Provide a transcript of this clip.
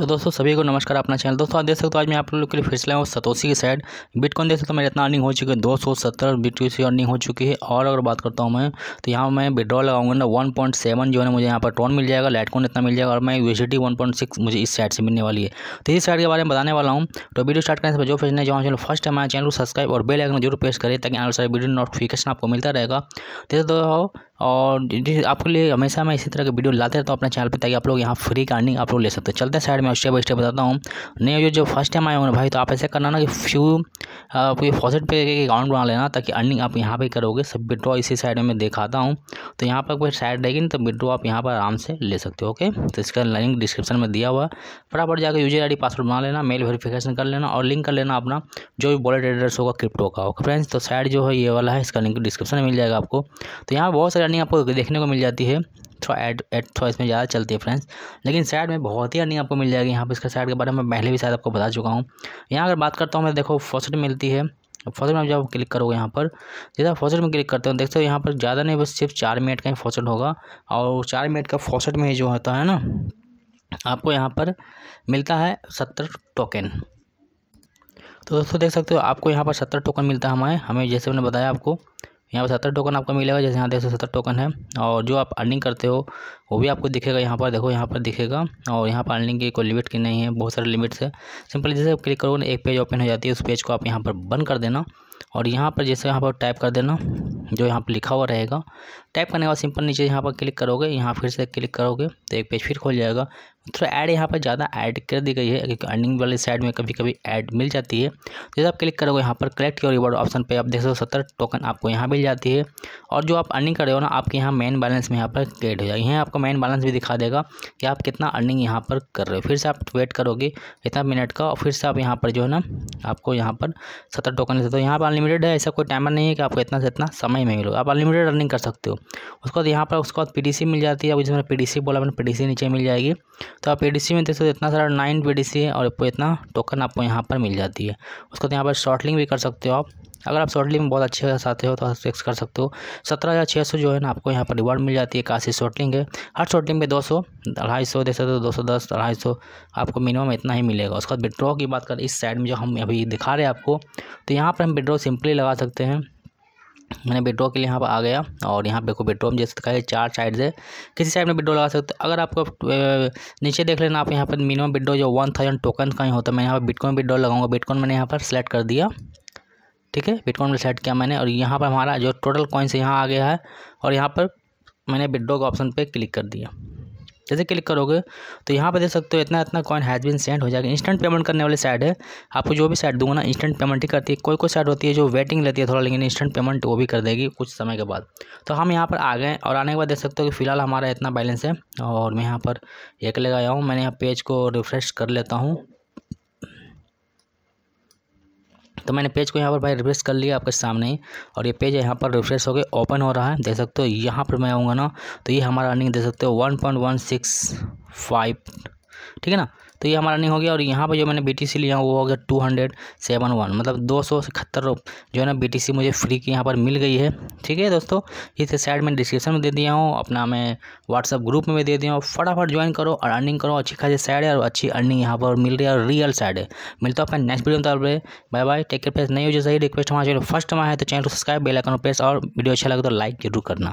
तो दोस्तों सभी को नमस्कार अपना चैनल दोस्तों आप देख सकते हो आज मैं आप लोग के लिए फिर से हूँ सतोसी की साइड बिटकॉइन देख सकते हो मेरे इतना अर्निंग हो चुकी है दो सौ सत्तर बिटकॉइन की अर्निंग हो चुकी है और अगर बात करता हूँ मैं तो यहाँ मैं विड्रॉ लगाऊंगा ना वन पॉइंट सेवन जो है मुझे यहाँ पर टॉन मिल जाएगा लाइटकॉन इतना मिल जाएगा और मैं यूएसडी वन पॉइंट सिक्स मुझे इस साइड से मिलने वाली है तो इस साइड के बारे में बताने वाला हूँ तो वीडियो स्टार्ट करने से जो फिर जो चैनल फर्स्ट टाइम हमारे चैनल को सब्सक्राइब और बेल आइकन जरूर प्रेस करें ताकि आने वाले वीडियो नोटिफिकेशन आपको मिलता रहेगा तो और आपके लिए हमेशा मैं इसी तरह के वीडियो लाते रहता हूँ अपने चैनल पर ताकि आप लोग यहाँ फ्री का अर्निंग आप लोग ले सकते हैं चलते हैं साइड में स्टेप बाई स्टेप बताता हूँ नए जो जो फर्स्ट टाइम आए होंगे भाई तो आप ऐसे करना ना कि फ्यू आपके फॉसेट पे एक अकाउंट बना लेना ताकि अर्निंग आप यहाँ पर करोगे सब विड्रॉ इसी साइड में दिखाता हूँ तो यहाँ पर कोई साइड रहेगी ना तो बिड्रो आप यहाँ पर आराम से ले सकते हो ओके तो इसका लिंक डिस्क्रिप्शन में दिया हुआ फटाफट जाकर यूजर आई पासवर्ड बना लेना मेल वेरीफिकेशन कर लेना और लिंक कर लेना अपना जो भी बॉलेट एड्रेस होगा क्रिप्टो का ओके फ्रेंड्स तो साइड जो है ये वाला है इसका लिंक डिस्क्रिप्शन में मिल जाएगा आपको तो यहाँ बहुत सारे अर्निंग आपको देखने को मिल जाती है थोड़ा एड एड थोड़ा इसमें ज़्यादा चलती है फ्रेंड्स लेकिन साइड में बहुत ही अर्निंग आपको मिल जाएगी यहाँ पर इसके साइड के बारे में पहले भी शायद आपको बता चुका हूँ यहाँ अगर बात करता हूँ मैं देखो फर्स्ट मिलती है फोसट में आप जब क्लिक करोगे यहाँ पर जैसे फॉर्सेट में क्लिक करते हो देखते हो यहाँ पर ज़्यादा नहीं बस सिर्फ चार मिनट का ही फॉर्सेट होगा और चार मिनट का फोसट में ही जो होता है ना आपको यहाँ पर मिलता है सत्तर टोकन तो दोस्तों देख सकते हो आपको यहाँ पर सत्तर टोकन मिलता है हमारे हमें जैसे मैंने बताया आपको यहाँ पर सत्तर टोकन आपको मिलेगा जैसे यहाँ देख सकते सत्तर टोकन है और जो आप अर्निंग करते हो वो भी आपको दिखेगा यहाँ पर देखो यहाँ पर दिखेगा और यहाँ पर अर्निंग की कोई लिमिट की नहीं है बहुत सारे लिमिट्स है सिंपली जैसे आप क्लिक करो ना एक पेज ओपन हो जाती है उस पेज को आप यहाँ पर बंद कर देना और यहाँ पर जैसे यहाँ पर टाइप कर देना जो यहाँ पर लिखा हुआ रहेगा टाइप करने के बाद सिंपल नीचे यहाँ पर क्लिक करोगे यहाँ फिर से क्लिक करोगे तो एक पेज फिर खोल जाएगा थोड़ा ऐड यहाँ पर ज़्यादा ऐड कर दी गई है क्योंकि अर्निंग वाले साइड में कभी कभी ऐड मिल जाती है तो जैसे आप क्लिक करोगे यहाँ पर कलेक्ट योर रिवॉर्ड ऑप्शन पे आप देख सकते हो सत्तर टोकन आपको यहाँ मिल जाती है और जो आप अर्निंग कर रहे हो ना आपके यहाँ मेन बैलेंस में यहाँ पर क्रिएट हो जाएगी यहाँ आपका मेन बैलेंस भी दिखा देगा कि आप कितना अर्निंग यहाँ पर कर रहे हो फिर से आप वेट करोगे इतना मिनट का और फिर से आप यहाँ पर जो है ना आपको यहाँ पर सत्तर टोकन देते हो यहाँ पर अनलिमिटेड है ऐसा कोई टाइमर नहीं है कि आपको इतना से इतना समय में मिलो आप अनलिमिटेड अर्निंग कर सकते हो उसके बाद यहाँ पर उसके बाद पी मिल जाती है अब जिसमें पी बोला मैंने पी नीचे मिल जाएगी तो आप पी में देख सकते इतना सारा नाइन पी है और आपको इतना टोकन आपको यहाँ पर मिल जाती है उसके बाद यहाँ पर शॉर्टलिंग भी कर सकते हो आप अगर आप शॉर्टलिंग में बहुत अच्छे आते हो तो एक्स कर सकते हो सत्रह हज़ार छः सौ जो है ना आपको यहाँ पर रिवार्ड मिल जाती है काशी शॉर्टलिंग है हर शॉर्टलिंग पे दो सौ अढ़ाई सौ दे सकते हो दो सौ दस अढ़ाई सौ आपको मिनिमम इतना ही मिलेगा उसके बाद विड्रॉ की बात करें इस साइड में जो हम अभी दिखा रहे हैं आपको तो यहाँ पर हम विड्रॉ सिंपली लगा सकते हैं मैंने विड्रॉ के लिए यहाँ पर आ गया और यहाँ पे को विड्रॉ में जैसे दिखाई चार साइड से किसी साइड में विड्रॉ लगा सकते अगर आपको नीचे देख लेना आप यहाँ पर मिनिमम विड्रॉ जो वन थाउजेंड टोकन का ही होता है मैं यहाँ पर बिटकॉइन विड्रॉ लगाऊंगा बिटकॉइन मैंने यहाँ पर सेलेक्ट कर दिया ठीक है बिटकॉइन में सेलेक्ट किया मैंने और यहाँ पर हमारा जो टोटल कॉइन्स यहाँ आ गया है और यहाँ पर मैंने बिड्रो के ऑप्शन पर क्लिक कर दिया जैसे क्लिक करोगे तो यहाँ पर देख सकते हो इतना इतना कॉइन हैज़ बिन सेंड हो जाएगा इंस्टेंट पेमेंट करने वाली साइड है आपको जो भी साइड दूंगा ना इंस्टेंट पेमेंट ही करती है कोई कोई साइड होती है जो वेटिंग लेती है थोड़ा लेकिन इंस्टेंट पेमेंट वो भी कर देगी कुछ समय के बाद तो हम यहाँ पर आ गए और आने के बाद देख सकते हो कि फिलहाल हमारा इतना बैलेंस है और मैं यहाँ पर एक लगाया आया हूँ मैंने यहाँ पेज को रिफ्रेश कर लेता हूँ तो मैंने पेज को यहाँ पर भाई रिफ्रेश कर लिया आपके सामने ही और ये पेज यहाँ पर रिफ्रेश होकर ओपन हो रहा है देख सकते हो यहाँ पर मैं आऊँगा ना तो ये हमारा अर्निंग देख सकते हो one point one six five ठीक है ना तो ये हमारा नहीं हो गया और यहाँ पर जो मैंने बी लिया वो हो गया टू हंड्रेड सेवन वन मतलब दो सौ इकहत्तर जो है ना बी मुझे फ्री की यहाँ पर मिल गई है ठीक है दोस्तों इसे साइड में डिस्क्रिप्शन में दे दिया हूँ अपना मैं व्हाट्सअप ग्रुप में भी दे दिया हूँ फटाफट ज्वाइन करो और अर्निंग करो अच्छी खासी साइड है और अच्छी अर्निंग यहाँ पर मिल रही है और रियल साइड है मिलता हूँ अपने नेक्स्ट वीडियो में bye bye take care press नहीं हो जो सही रिक्वेस्ट हमारे चैनल फर्स्ट में है तो चैनल को सब्सक्राइब बेलाइकन प्रेस और वीडियो अच्छा लगे तो लाइक जरूर करना